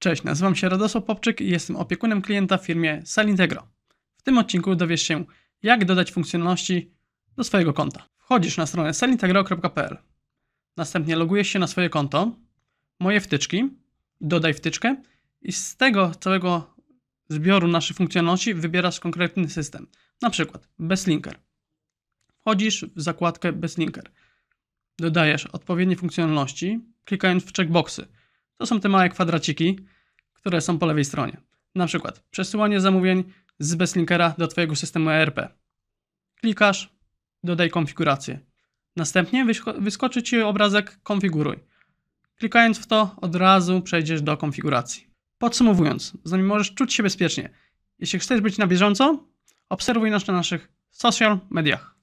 Cześć, nazywam się Radosław Popczyk i jestem opiekunem klienta w firmie Salintegro. W tym odcinku dowiesz się, jak dodać funkcjonalności do swojego konta. Wchodzisz na stronę salintegro.pl, następnie logujesz się na swoje konto, moje wtyczki, dodaj wtyczkę i z tego całego zbioru naszych funkcjonalności wybierasz konkretny system, na przykład Beslinker. Wchodzisz w zakładkę Beslinker, dodajesz odpowiednie funkcjonalności, klikając w checkboxy – to są te małe kwadraciki, które są po lewej stronie. Na przykład przesyłanie zamówień z Bestlinkera do Twojego systemu ERP. Klikasz, dodaj konfigurację. Następnie wyskoczy Ci obrazek konfiguruj. Klikając w to od razu przejdziesz do konfiguracji. Podsumowując, zanim możesz czuć się bezpiecznie, jeśli chcesz być na bieżąco, obserwuj nas na naszych social mediach.